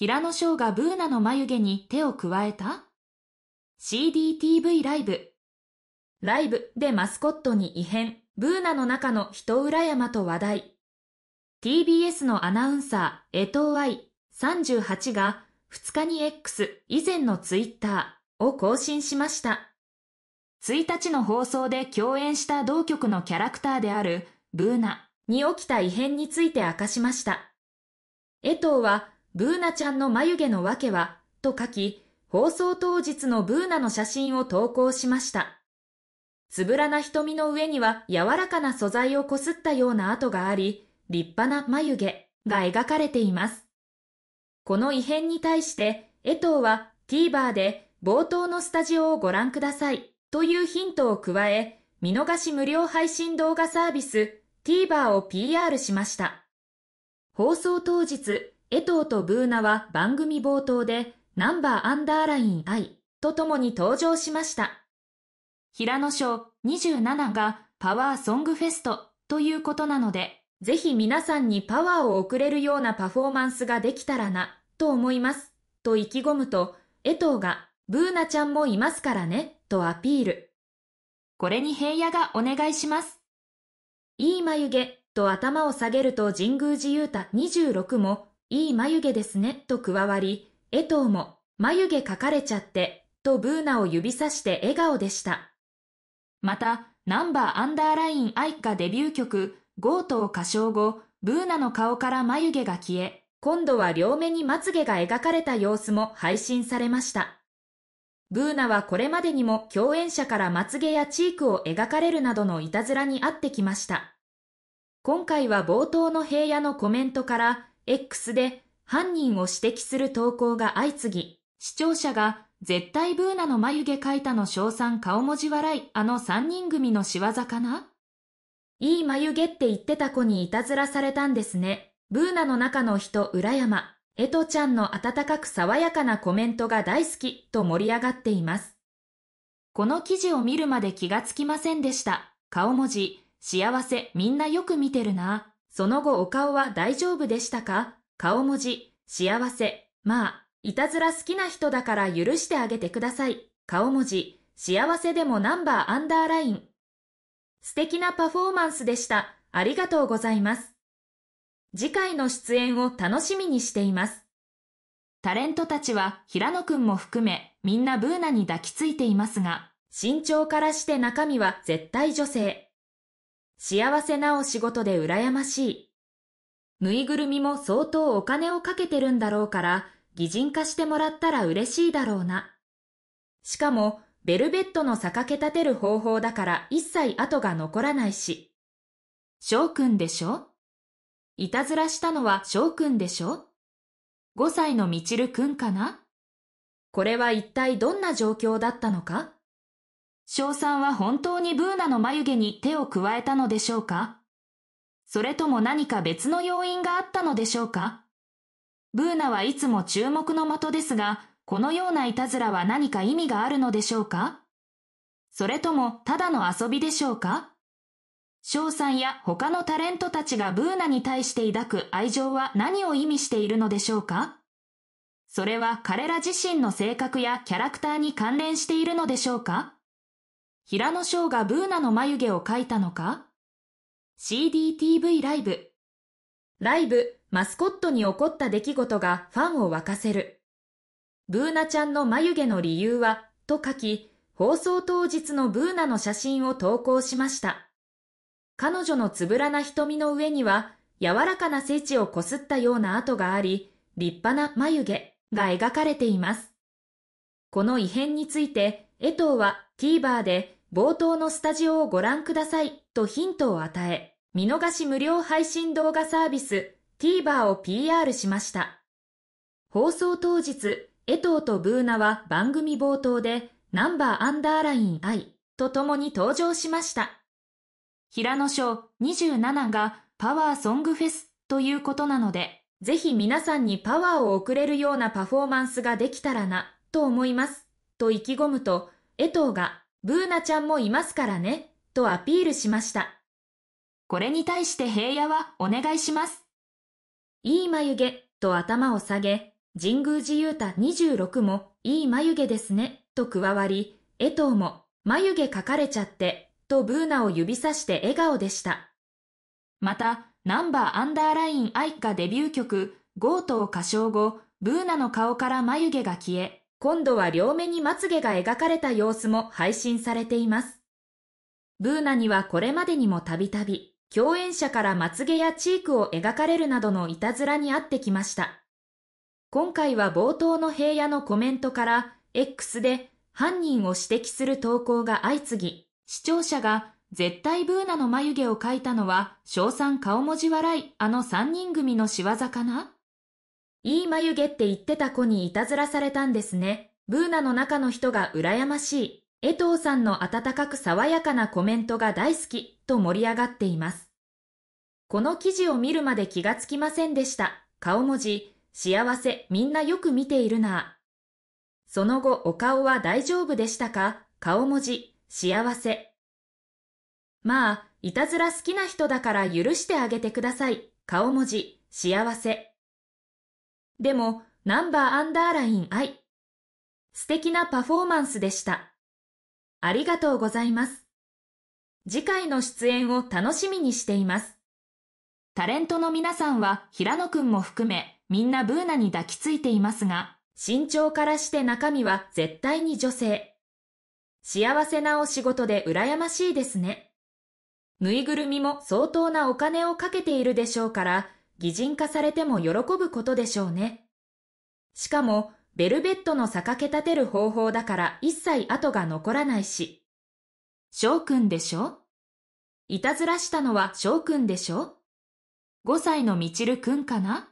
平野翔がブーナの眉毛に手を加えた ?CDTV ライブ。ライブでマスコットに異変。ブーナの中の人裏山と話題。TBS のアナウンサー、江藤愛、38が、2日に X 以前のツイッターを更新しました。1日の放送で共演した同局のキャラクターであるブーナに起きた異変について明かしました。江藤はブーナちゃんの眉毛の訳は、と書き、放送当日のブーナの写真を投稿しました。つぶらな瞳の上には柔らかな素材をこすったような跡があり、立派な眉毛が描かれています。この異変に対して、江藤は TVer で冒頭のスタジオをご覧くださいというヒントを加え、見逃し無料配信動画サービス TVer を PR しました。放送当日、江藤とブーナは番組冒頭でナンバーアンダーライン I とともに登場しました。平野賞27がパワーソングフェストということなので、ぜひ皆さんにパワーを送れるようなパフォーマンスができたらな、と思います。と意気込むと、江藤が、ブーナちゃんもいますからね、とアピール。これに平野がお願いします。いい眉毛、と頭を下げると神宮寺勇太26も、いい眉毛ですね、と加わり、江藤も、眉毛描かれちゃって、とブーナを指さして笑顔でした。また、ナンバーアンダーラインアイカデビュー曲、ゴートを歌唱後、ブーナの顔から眉毛が消え、今度は両目にまつ毛が描かれた様子も配信されました。ブーナはこれまでにも共演者からまつ毛やチークを描かれるなどのいたずらにあってきました。今回は冒頭の平野のコメントから、X で犯人を指摘する投稿が相次ぎ、視聴者が絶対ブーナの眉毛描いたの賞賛顔文字笑い、あの3人組の仕業かないい眉毛って言ってた子にいたずらされたんですね。ブーナの中の人、裏山。エトちゃんの温かく爽やかなコメントが大好きと盛り上がっています。この記事を見るまで気がつきませんでした。顔文字、幸せみんなよく見てるな。その後お顔は大丈夫でしたか顔文字、幸せ、まあ、いたずら好きな人だから許してあげてください。顔文字、幸せでもナンバーアンダーライン。素敵なパフォーマンスでした。ありがとうございます。次回の出演を楽しみにしています。タレントたちは平野くんも含めみんなブーナに抱きついていますが、身長からして中身は絶対女性。幸せなお仕事で羨ましい。ぬいぐるみも相当お金をかけてるんだろうから、擬人化してもらったら嬉しいだろうな。しかも、ベルベットの逆け立てる方法だから一切跡が残らないし。翔くんでしょいたずらしたのは翔くんでしょ ?5 歳のみちるくんかなこれは一体どんな状況だったのか翔さんは本当にブーナの眉毛に手を加えたのでしょうかそれとも何か別の要因があったのでしょうかブーナはいつも注目の的ですが、このようないたずらは何か意味があるのでしょうかそれともただの遊びでしょうか翔さんや他のタレントたちがブーナに対して抱く愛情は何を意味しているのでしょうかそれは彼ら自身の性格やキャラクターに関連しているのでしょうか平野翔がブーナの眉毛を描いたのか ?CDTV ライブ。ライブ、マスコットに起こった出来事がファンを沸かせる。ブーナちゃんの眉毛の理由は、と書き、放送当日のブーナの写真を投稿しました。彼女のつぶらな瞳の上には、柔らかな聖地をこすったような跡があり、立派な眉毛が描かれています。この異変について、江藤は TVer で冒頭のスタジオをご覧くださいとヒントを与え、見逃し無料配信動画サービス TVer を PR しました。放送当日、江藤とブーナは番組冒頭でナンバーアンダーライン I と共に登場しました。平野賞27がパワーソングフェスということなので、ぜひ皆さんにパワーを送れるようなパフォーマンスができたらな、と思います。と意気込むと、江藤がブーナちゃんもいますからね、とアピールしました。これに対して平野はお願いします。いい眉毛と頭を下げ、神宮寺勇太26もいい眉毛ですね、と加わり、江藤も眉毛描かれちゃって、とブーナを指さして笑顔でした。また、ナンバーアンダーライン愛イデビュー曲、ゴートを歌唱後、ブーナの顔から眉毛が消え、今度は両目にまつげが描かれた様子も配信されています。ブーナにはこれまでにもたびたび、共演者からまつげやチークを描かれるなどのいたずらにあってきました。今回は冒頭の平野のコメントから、X で犯人を指摘する投稿が相次ぎ、視聴者が、絶対ブーナの眉毛を描いたのは、賞賛顔文字笑い、あの三人組の仕業かないい眉毛って言ってた子にいたずらされたんですね。ブーナの中の人が羨ましい。江藤さんの温かく爽やかなコメントが大好きと盛り上がっています。この記事を見るまで気がつきませんでした。顔文字、幸せ、みんなよく見ているな。その後、お顔は大丈夫でしたか顔文字、幸せ。まあ、いたずら好きな人だから許してあげてください。顔文字、幸せ。でも、ナンバーアンダーライン I。素敵なパフォーマンスでした。ありがとうございます。次回の出演を楽しみにしています。タレントの皆さんは平野くんも含めみんなブーナに抱きついていますが、身長からして中身は絶対に女性。幸せなお仕事で羨ましいですね。ぬいぐるみも相当なお金をかけているでしょうから、擬人化されても喜ぶことでしょうね。しかも、ベルベットの逆け立てる方法だから一切跡が残らないし。翔くんでしょいたずらしたのは翔くんでしょ ?5 歳のみちるくんかな